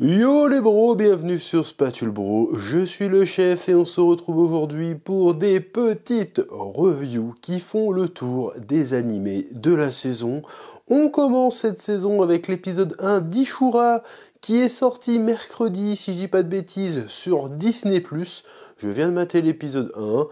Yo les bros, bienvenue sur Spatule Bro, je suis le chef et on se retrouve aujourd'hui pour des petites reviews qui font le tour des animés de la saison. On commence cette saison avec l'épisode 1 d'Ishura qui est sorti mercredi, si je dis pas de bêtises, sur Disney+. Je viens de mater l'épisode 1,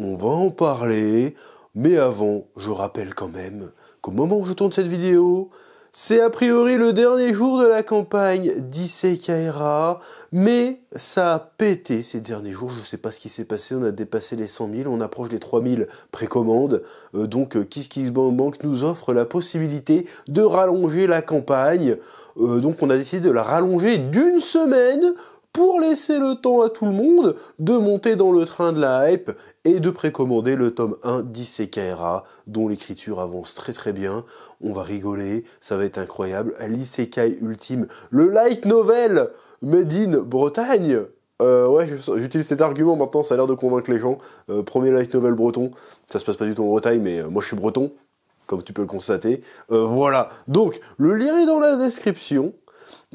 on va en parler, mais avant, je rappelle quand même qu'au moment où je tourne cette vidéo, c'est a priori le dernier jour de la campagne d'Isekaira, mais ça a pété ces derniers jours, je ne sais pas ce qui s'est passé, on a dépassé les 100 000, on approche des 3 000 précommandes, euh, donc euh, Bank nous offre la possibilité de rallonger la campagne, euh, donc on a décidé de la rallonger d'une semaine pour laisser le temps à tout le monde de monter dans le train de la hype et de précommander le tome 1 d'Isekaira, dont l'écriture avance très très bien. On va rigoler, ça va être incroyable. L'Isekai ultime, le light novel made in Bretagne euh, ouais, j'utilise cet argument maintenant, ça a l'air de convaincre les gens. Euh, premier light novel breton, ça se passe pas du tout en Bretagne, mais euh, moi je suis breton, comme tu peux le constater. Euh, voilà, donc le lien est dans la description.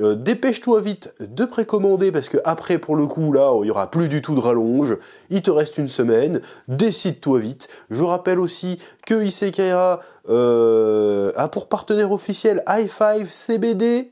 Euh, dépêche-toi vite de précommander parce que après pour le coup là il y aura plus du tout de rallonge. Il te reste une semaine. Décide-toi vite. Je rappelle aussi que Isekaira euh, a pour partenaire officiel i 5 CBD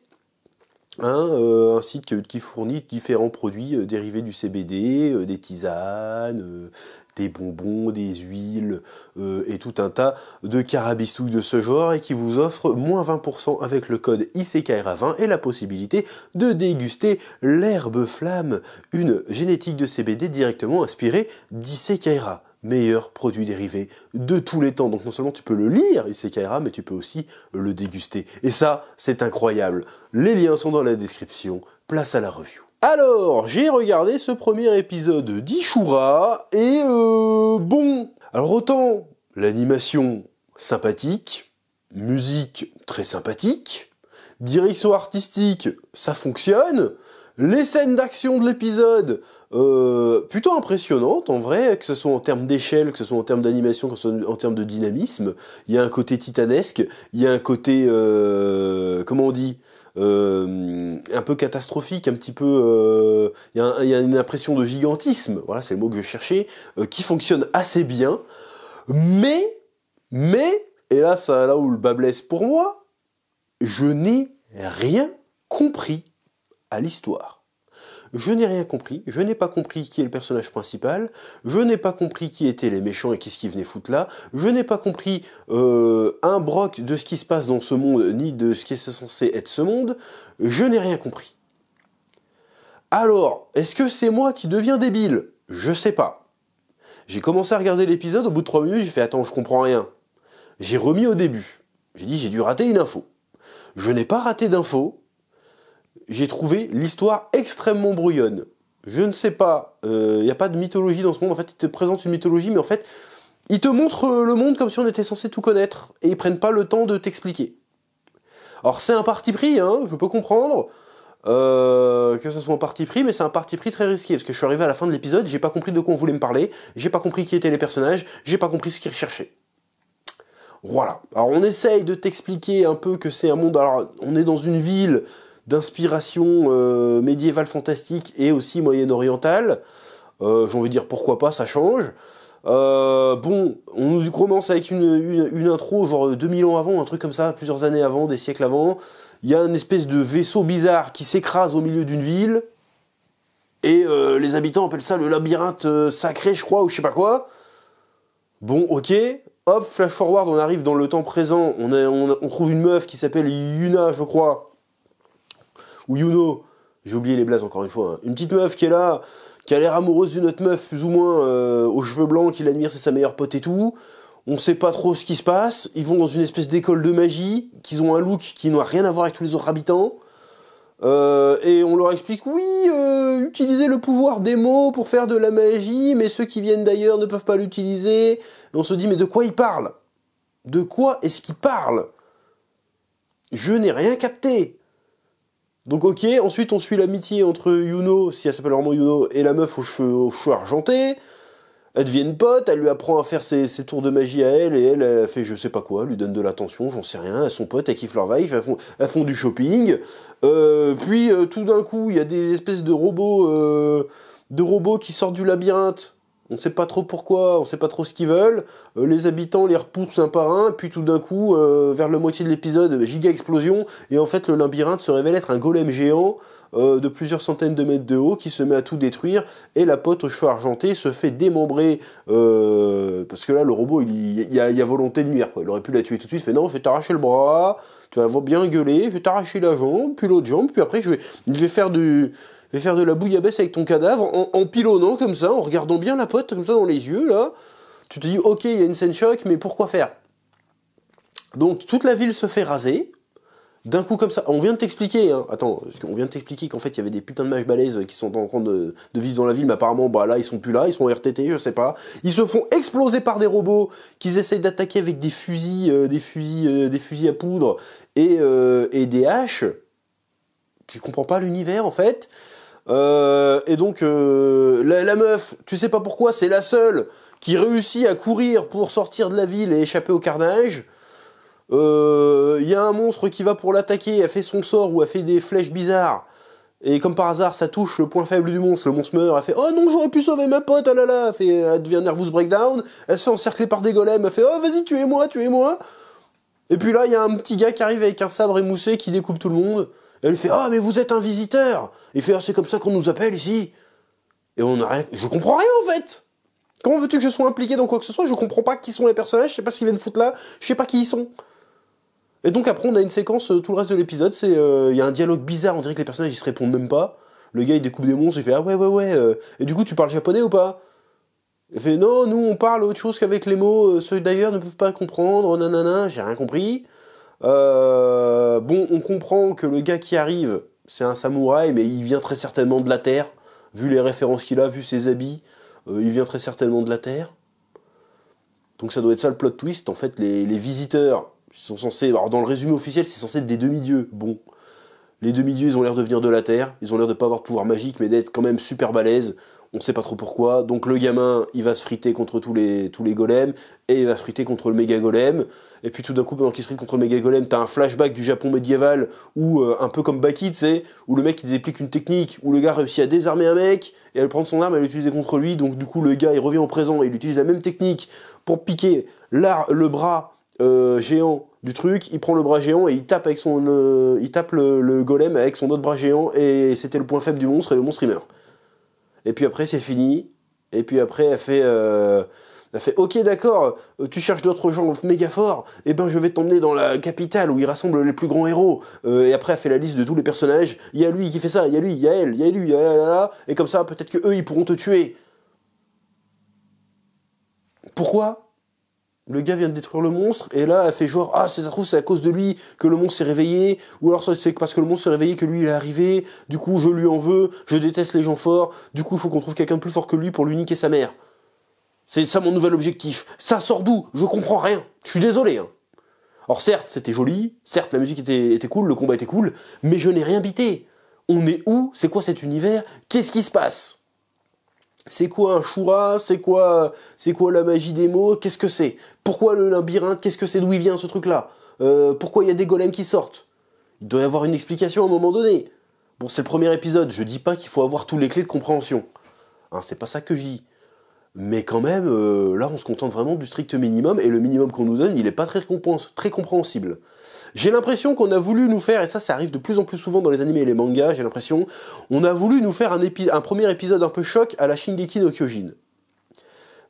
euh, un site qui fournit différents produits euh, dérivés du CBD, euh, des tisanes, des bonbons, des huiles et tout un tas de carabistouilles de ce genre et qui vous offre moins 20% avec le code ICKRA20 et la possibilité de déguster l'herbe flamme, une génétique de CBD directement inspirée d'ICKRA meilleur produit dérivé de tous les temps. Donc non seulement tu peux le lire, Isekaira, mais tu peux aussi le déguster. Et ça, c'est incroyable. Les liens sont dans la description. Place à la review. Alors, j'ai regardé ce premier épisode d'Ishura, et euh, bon, alors autant l'animation sympathique, musique très sympathique, direction artistique, ça fonctionne, les scènes d'action de l'épisode, euh, plutôt impressionnantes en vrai, que ce soit en termes d'échelle, que ce soit en termes d'animation, que ce soit en termes de dynamisme. Il y a un côté titanesque, il y a un côté, euh, comment on dit, euh, un peu catastrophique, un petit peu, il y, a une impression de gigantisme. Voilà, c'est le mot que je cherchais, qui fonctionne assez bien, mais, mais, et là, ça, là où le bas blesse pour moi, je n'ai rien compris à l'histoire. Je n'ai rien compris, je n'ai pas compris qui est le personnage principal, je n'ai pas compris qui étaient les méchants et qu'est-ce qu'ils venaient foutre là, je n'ai pas compris euh, un broc de ce qui se passe dans ce monde ni de ce qui est censé être ce monde, je n'ai rien compris. Alors, est-ce que c'est moi qui deviens débile Je sais pas. J'ai commencé à regarder l'épisode, au bout de trois minutes, j'ai fait attends, je comprends rien. J'ai remis au début. J'ai dit j'ai dû rater une info. Je n'ai pas raté d'info, j'ai trouvé l'histoire extrêmement brouillonne. Je ne sais pas, il euh, n'y a pas de mythologie dans ce monde, en fait, ils te présentent une mythologie, mais en fait, ils te montrent euh, le monde comme si on était censé tout connaître, et ils prennent pas le temps de t'expliquer. Alors c'est un parti pris, hein, je peux comprendre euh, que ce soit un parti pris, mais c'est un parti pris très risqué, parce que je suis arrivé à la fin de l'épisode, j'ai pas compris de quoi on voulait me parler, j'ai pas compris qui étaient les personnages, j'ai pas compris ce qu'ils recherchaient. Voilà. Alors on essaye de t'expliquer un peu que c'est un monde. Alors on est dans une ville d'inspiration euh, médiévale fantastique et aussi moyenne-orientale. j'en euh, J'ai envie de dire pourquoi pas, ça change. Euh, bon, on commence avec une, intro, genre 2000 ans avant, un truc comme ça, plusieurs années avant, des siècles avant. Il y a une espèce de vaisseau bizarre qui s'écrase au milieu d'une ville. Et les habitants appellent ça le labyrinthe sacré, je crois, ou je sais pas quoi. Bon, ok. Hop, flash forward, on arrive dans le temps présent. On, on, on trouve une meuf qui s'appelle Yuna, je crois ou Yuno, j'ai oublié les blazes encore une fois, hein. une petite meuf qui est là, qui a l'air amoureuse d'une autre meuf, plus ou moins, euh, aux cheveux blancs, qui l'admire, c'est sa meilleure pote et tout. On sait pas trop ce qui se passe. Ils vont dans une espèce d'école de magie, qu'ils ont un look qui n'a rien à voir avec tous les autres habitants. Euh, et on leur explique, oui, euh, utiliser utilisez le pouvoir des mots pour faire de la magie, mais ceux qui viennent d'ailleurs ne peuvent pas l'utiliser. Et on se dit, mais de quoi ils parlent De quoi est-ce qu'ils parlent Je n'ai rien capté. Donc ok, ensuite on suit l'amitié entre Yuno, si elle s'appelle vraiment Yuno, et la meuf aux cheveux, argentés. Elles deviennent potes, elle lui apprend à faire ses, tours de magie à elle, et elle, elle fait je sais pas quoi, lui donne de l'attention, j'en sais rien, elles sont potes, elles kiffent leur vibe, elles font, du shopping. Euh, puis euh, tout d'un coup, il y a des espèces de robots, euh, de robots qui sortent du labyrinthe on ne sait pas trop pourquoi, on ne sait pas trop ce qu'ils veulent. Euh, les habitants les repoussent un par un, puis tout d'un coup, euh, vers la moitié de l'épisode, euh, giga explosion. Et en fait, le labyrinthe se révèle être un golem géant de plusieurs centaines de mètres de haut qui se met à tout détruire. Et la pote aux cheveux argentés se fait démembrer. parce que là, le robot, il y, a, volonté de nuire. Quoi. Il aurait pu la tuer tout de suite. Il fait non, je vais t'arracher le bras, tu vas bien gueuler, je vais t'arracher la jambe, puis l'autre jambe, puis après, je vais, je vais faire du vais faire de la bouillabaisse avec ton cadavre en, pilonnant comme ça, en regardant bien la pote comme ça dans les yeux, là. Tu te dis, ok, il y a une scène choc, mais pourquoi faire Donc toute la ville se fait raser. D'un coup comme ça, on vient de t'expliquer, hein. attends, on vient de t'expliquer qu'en fait il y avait des putains de mâches balaises qui sont en train de, vivre dans la ville, mais apparemment bah là ils sont plus là, ils sont RTT, je sais pas. Ils se font exploser par des robots qu'ils essayent d'attaquer avec des fusils, euh, des fusils, euh, des fusils à poudre et, euh, et des haches tu comprends pas l'univers en fait. Euh, et donc euh, la, meuf, tu sais pas pourquoi, c'est la seule qui réussit à courir pour sortir de la ville et échapper au carnage. Il euh, y a un monstre qui va pour l'attaquer, a fait son sort ou a fait des flèches bizarres. Et comme par hasard, ça touche le point faible du monstre. Le monstre meurt, elle fait Oh non, j'aurais pu sauver ma pote, ah là là. Elle, devient nervous breakdown. Elle se fait encercler par des golems. Elle fait Oh vas-y, tuez-moi, tuez-moi. Et puis là, il y a un petit gars qui arrive avec un sabre émoussé qui découpe tout le monde. Elle fait Ah, mais vous êtes un visiteur Il fait Ah, c'est comme ça qu'on nous appelle ici Et on a rien. Je comprends rien en fait Comment veux-tu que je sois impliqué dans quoi que ce soit Je comprends pas qui sont les personnages, je sais pas ce qu'ils viennent foutre là, je sais pas qui ils sont. Et donc après, on a une séquence, euh, tout le reste de l'épisode, c'est. Euh, il y a un dialogue bizarre, on dirait que les personnages ils se répondent même pas. Le gars il découpe des monstres, il fait Ah ouais, ouais, ouais, euh. et du coup tu parles japonais ou pas Il fait Non, nous on parle autre chose qu'avec les mots, ceux d'ailleurs ne peuvent pas comprendre, nanana, j'ai rien compris. Euh, bon, on comprend que le gars qui arrive, c'est un samouraï, mais il vient très certainement de la Terre. Vu les références qu'il a, vu ses habits, euh, il vient très certainement de la Terre. Donc ça doit être ça le plot twist. En fait, les, visiteurs ils sont censés... dans le résumé officiel, c'est censé être des demi-dieux. Bon, les demi-dieux, ils ont l'air de venir de la Terre. Ils ont l'air de pas avoir de pouvoir magique, mais d'être quand même super balèzes on sait pas trop pourquoi. Donc le gamin, il va se friter contre tous les, tous les golems, et il va se friter contre le méga golem. Et puis tout d'un coup, pendant qu'il se frite contre le méga golem, t'as un flashback du Japon médiéval, où, euh, un peu comme Baki, tu sais, où le mec il explique une technique, où le gars réussit à désarmer un mec, et à le prendre son arme et à l'utiliser contre lui. Donc du coup, le gars, il revient au présent, et il utilise la même technique pour piquer le bras euh, géant du truc, il prend le bras géant et il tape avec son, euh, il tape le, golem avec son autre bras géant et c'était le point faible du monstre et le monstre il meurt et puis après c'est fini, et puis après elle fait, euh, elle fait ok d'accord, euh, tu cherches d'autres gens méga forts, et eh ben je vais t'emmener dans la capitale où ils rassemblent les plus grands héros, euh, et après elle fait la liste de tous les personnages, il y a lui qui fait ça, il y a lui, il y a elle, il y a lui, il y a là, là, là, et comme ça peut-être que eux ils pourront te tuer. Pourquoi le gars vient de détruire le monstre et là elle fait genre ah c'est ça trouve c'est à cause de lui que le monstre s'est réveillé ou alors c'est parce que le monstre s'est réveillé que lui il est arrivé du coup je lui en veux je déteste les gens forts du coup il faut qu'on trouve quelqu'un de plus fort que lui pour lui niquer sa mère c'est ça mon nouvel objectif ça sort d'où je comprends rien je suis désolé hein. alors certes c'était joli certes la musique était, était cool le combat était cool mais je n'ai rien bité on est où c'est quoi cet univers qu'est-ce qui se passe c'est quoi un choura C'est quoi, c'est quoi la magie des mots Qu'est-ce que c'est Pourquoi le labyrinthe Qu'est-ce que c'est D'où il vient ce truc-là euh, Pourquoi il y a des golems qui sortent Il doit y avoir une explication à un moment donné. Bon, c'est le premier épisode. Je dis pas qu'il faut avoir tous les clés de compréhension. Hein, c'est pas ça que je dis. Mais quand même, euh, là, on se contente vraiment du strict minimum et le minimum qu'on nous donne, il est pas très, très compréhensible. J'ai l'impression qu'on a voulu nous faire, et ça ça arrive de plus en plus souvent dans les animés et les mangas, j'ai l'impression, on a voulu nous faire un, un premier épisode un peu choc à la Shingeki no Kyojin.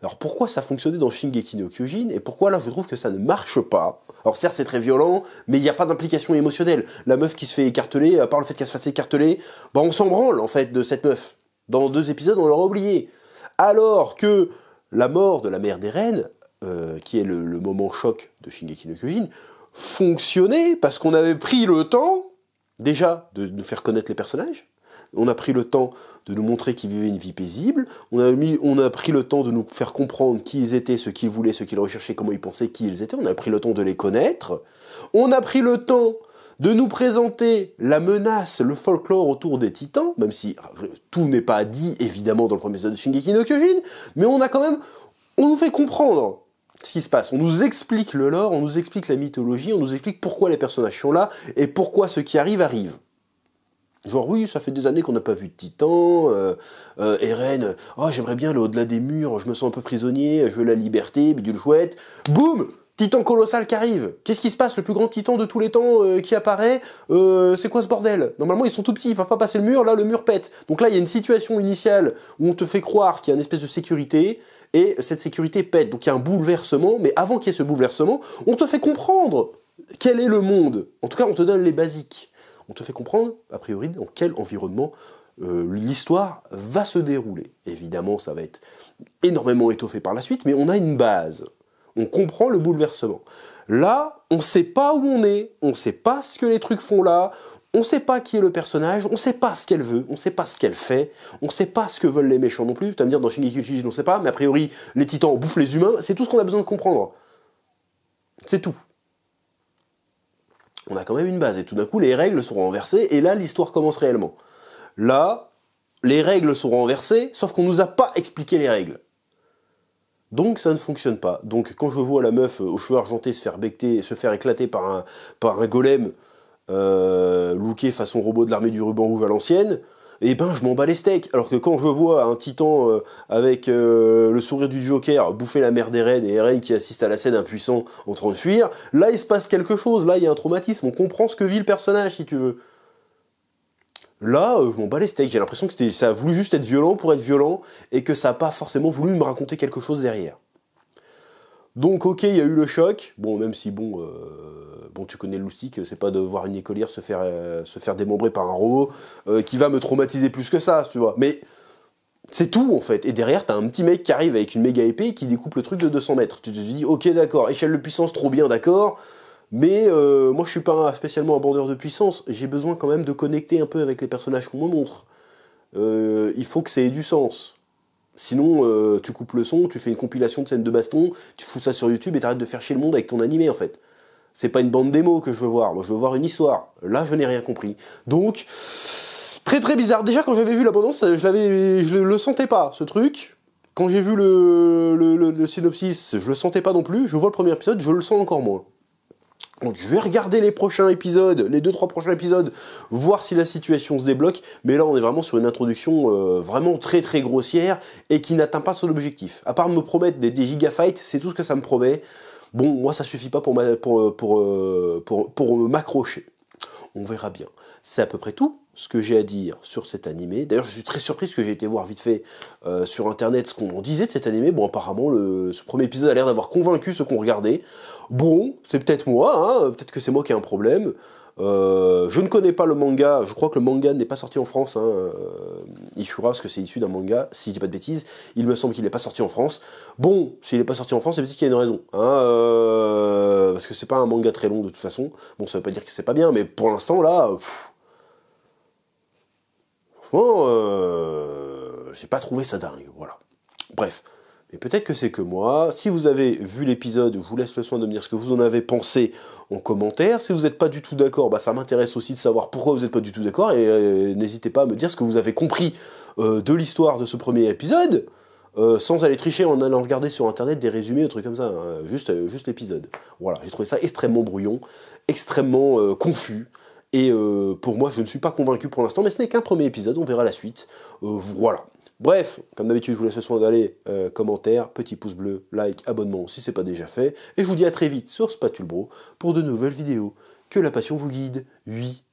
Alors pourquoi ça fonctionnait dans Shingeki no Kyojin et pourquoi là je trouve que ça ne marche pas Alors certes c'est très violent, mais il n'y a pas d'implication émotionnelle. La meuf qui se fait écarteler, à part le fait qu'elle se fasse écarteler, bah on s'en branle en fait de cette meuf. Dans deux épisodes on l'aura oublié. Alors que la mort de la mère des reines, euh, qui est le, moment choc de Shingeki no Kyojin, fonctionnait parce qu'on avait pris le temps, déjà, de nous faire connaître les personnages, on a pris le temps de nous montrer qu'ils vivaient une vie paisible, on a, mis, on a pris le temps de nous faire comprendre qui ils étaient, ce qu'ils voulaient, ce qu'ils recherchaient, comment ils pensaient, qui ils étaient, on a pris le temps de les connaître, on a pris le temps de nous présenter la menace, le folklore autour des titans, même si tout n'est pas dit évidemment dans le premier épisode de Shingeki no Kyojin, mais on a quand même, on nous fait comprendre ce qui se passe. On nous explique le lore, on nous explique la mythologie, on nous explique pourquoi les personnages sont là et pourquoi ce qui arrive arrive. Genre oui, ça fait des années qu'on n'a pas vu de Titan, euh, euh, Eren, oh j'aimerais bien le au-delà des murs, je me sens un peu prisonnier, je veux la liberté, bidule chouette. Boum Titan colossal qui arrive. Qu'est-ce qui se passe Le plus grand titan de tous les temps euh, qui apparaît. Euh, c'est quoi ce bordel Normalement, ils sont tout petits, ils vont pas passer le mur. Là, le mur pète. Donc là, il y a une situation initiale où on te fait croire qu'il y a une espèce de sécurité et cette sécurité pète. Donc il y a un bouleversement. Mais avant qu'il y ait ce bouleversement, on te fait comprendre quel est le monde. En tout cas, on te donne les basiques. On te fait comprendre, a priori, dans quel environnement euh, l'histoire va se dérouler. Évidemment, ça va être énormément étoffé par la suite, mais on a une base on comprend le bouleversement. Là, on ne sait pas où on est, on ne sait pas ce que les trucs font là, on ne sait pas qui est le personnage, on ne sait pas ce qu'elle veut, on ne sait pas ce qu'elle fait, on ne sait pas ce que veulent les méchants non plus. Tu vas me dire dans Shingeki je ne sais pas, mais a priori, les titans bouffent les humains, c'est tout ce qu'on a besoin de comprendre. C'est tout. On a quand même une base, et tout d'un coup, les règles sont renversées, et là, l'histoire commence réellement. Là, les règles sont renversées, sauf qu'on nous a pas expliqué les règles. Donc ça ne fonctionne pas. Donc quand je vois la meuf euh, aux cheveux argentés se faire becter, se faire éclater par un, par un golem euh, looké façon robot de l'armée du ruban rouge à l'ancienne, eh ben je m'en bats les steaks. Alors que quand je vois un titan euh, avec euh, le sourire du Joker bouffer la mère des reines et Eren qui assiste à la scène impuissant en train de fuir, là il se passe quelque chose, là il y a un traumatisme, on comprend ce que vit le personnage si tu veux. Là, euh, je m'en bats les steaks. J'ai l'impression que ça a voulu juste être violent pour être violent et que ça n'a pas forcément voulu me raconter quelque chose derrière. Donc, ok, il y a eu le choc. Bon, même si, bon, euh, bon tu connais le loustique, euh, c'est pas de voir une écolière se faire, se faire démembrer par un robot qui va me traumatiser plus que ça, tu vois. Mais c'est tout, en fait. Et derrière, t'as un petit mec qui arrive avec une méga épée et qui découpe le truc de 200 mètres. Tu te dis, ok, d'accord, échelle de puissance, trop bien, d'accord. Mais euh, moi, je suis pas spécialement un bandeur de puissance. J'ai besoin quand même de connecter un peu avec les personnages qu'on me montre. Euh, il faut que ça ait du sens. Sinon, euh, tu coupes le son, tu fais une compilation de scènes de baston, tu fous ça sur YouTube et t'arrêtes de faire chier le monde avec ton animé en fait. C'est pas une bande démo que je veux voir. Moi, je veux voir une histoire. Là, je n'ai rien compris. Donc, très très bizarre. Déjà, quand j'avais vu l'abondance, je l'avais, je le sentais pas ce truc. Quand j'ai vu le, le synopsis, je le sentais pas non plus. Je vois le premier épisode, je le sens encore moins je vais regarder les prochains épisodes, les deux trois prochains épisodes, voir si la situation se débloque. Mais là, on est vraiment sur une introduction euh, vraiment très très grossière et qui n'atteint pas son objectif. À part me promettre des, des gigafights, c'est tout ce que ça me promet. Bon, moi, ça suffit pas pour, euh, pour m'accrocher. On verra bien. C'est à peu près tout ce que j'ai à dire sur cet animé. D'ailleurs, je suis très surpris que j'ai été voir vite fait euh, sur internet ce qu'on disait de cet animé. Bon, apparemment, le, ce premier épisode a l'air d'avoir convaincu ceux qu'on regardait. Bon, c'est peut-être moi, hein, peut-être que c'est moi qui ai un problème. Euh, je ne connais pas le manga, je crois que le manga n'est pas sorti en France, hein, euh, Ishura, que c'est issu d'un manga, si je dis pas de bêtises, il me semble qu'il n'est pas sorti en France. Bon, s'il n'est pas sorti en France, c'est peut-être qu'il y a une raison, hein, parce que c'est pas un manga très long de toute façon, bon ça veut pas dire que c'est pas bien, mais pour l'instant là, Franchement, oh, euh, j'ai pas trouvé ça dingue, voilà. Bref. Mais peut-être que c'est que moi. Si vous avez vu l'épisode, je vous laisse le soin de me dire ce que vous en avez pensé en commentaire. Si vous n'êtes pas du tout d'accord, bah, ça m'intéresse aussi de savoir pourquoi vous n'êtes pas du tout d'accord. Et euh, n'hésitez pas à me dire ce que vous avez compris euh, de l'histoire de ce premier épisode. Euh, sans aller tricher en allant regarder sur internet des résumés, des trucs comme ça, hein. juste, juste l'épisode. Voilà, j'ai trouvé ça extrêmement brouillon, extrêmement confus. Et euh, pour moi, je ne suis pas convaincu pour l'instant, mais ce n'est qu'un premier épisode, on verra la suite. Euh, voilà. Bref, comme d'habitude, je vous laisse le soin d'aller euh, commentaire, petit pouce bleu, like, abonnement si ce n'est pas déjà fait. Et je vous dis à très vite sur Spatule Bro pour de nouvelles vidéos. Que la passion vous guide. Oui.